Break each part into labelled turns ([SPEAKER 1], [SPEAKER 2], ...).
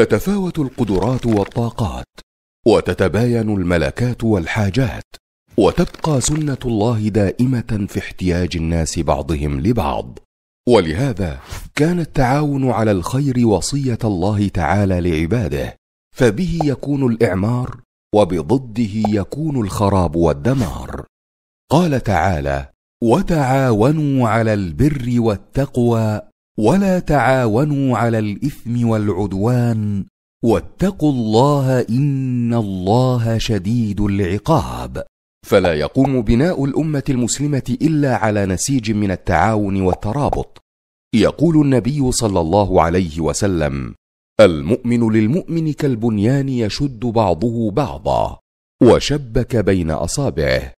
[SPEAKER 1] تتفاوت القدرات والطاقات وتتباين الملكات والحاجات وتبقى سنه الله دائمه في احتياج الناس بعضهم لبعض ولهذا كان التعاون على الخير وصيه الله تعالى لعباده فبه يكون الاعمار وبضده يكون الخراب والدمار قال تعالى وتعاونوا على البر والتقوى ولا تعاونوا على الاثم والعدوان واتقوا الله ان الله شديد العقاب فلا يقوم بناء الامه المسلمه الا على نسيج من التعاون والترابط يقول النبي صلى الله عليه وسلم المؤمن للمؤمن كالبنيان يشد بعضه بعضا وشبك بين اصابعه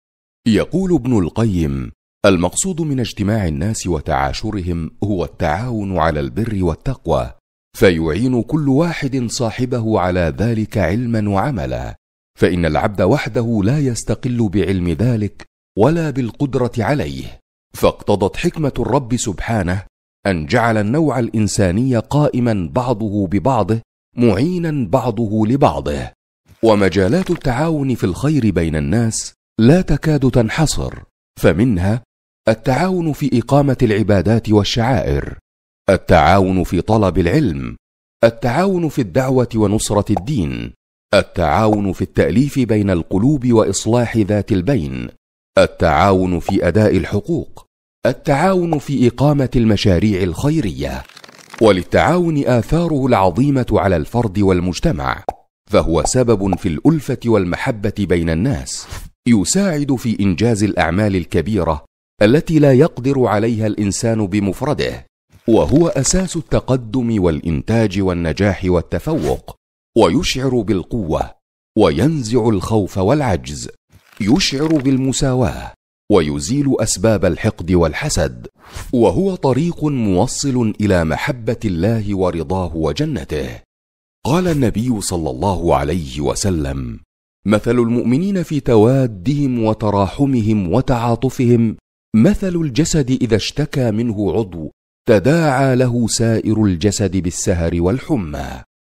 [SPEAKER 1] يقول ابن القيم المقصود من اجتماع الناس وتعاشرهم هو التعاون على البر والتقوى فيعين كل واحد صاحبه على ذلك علما وعملا فان العبد وحده لا يستقل بعلم ذلك ولا بالقدره عليه فاقتضت حكمه الرب سبحانه ان جعل النوع الانساني قائما بعضه ببعضه معينا بعضه لبعضه ومجالات التعاون في الخير بين الناس لا تكاد تنحصر فمنها التعاون في اقامه العبادات والشعائر التعاون في طلب العلم التعاون في الدعوه ونصره الدين التعاون في التاليف بين القلوب واصلاح ذات البين التعاون في اداء الحقوق التعاون في اقامه المشاريع الخيريه وللتعاون اثاره العظيمه على الفرد والمجتمع فهو سبب في الالفه والمحبه بين الناس يساعد في انجاز الاعمال الكبيره التي لا يقدر عليها الانسان بمفرده وهو اساس التقدم والانتاج والنجاح والتفوق ويشعر بالقوه وينزع الخوف والعجز يشعر بالمساواه ويزيل اسباب الحقد والحسد وهو طريق موصل الى محبه الله ورضاه وجنته قال النبي صلى الله عليه وسلم مثل المؤمنين في توادهم وتراحمهم وتعاطفهم مثل الجسد اذا اشتكى منه عضو تداعى له سائر الجسد بالسهر والحمى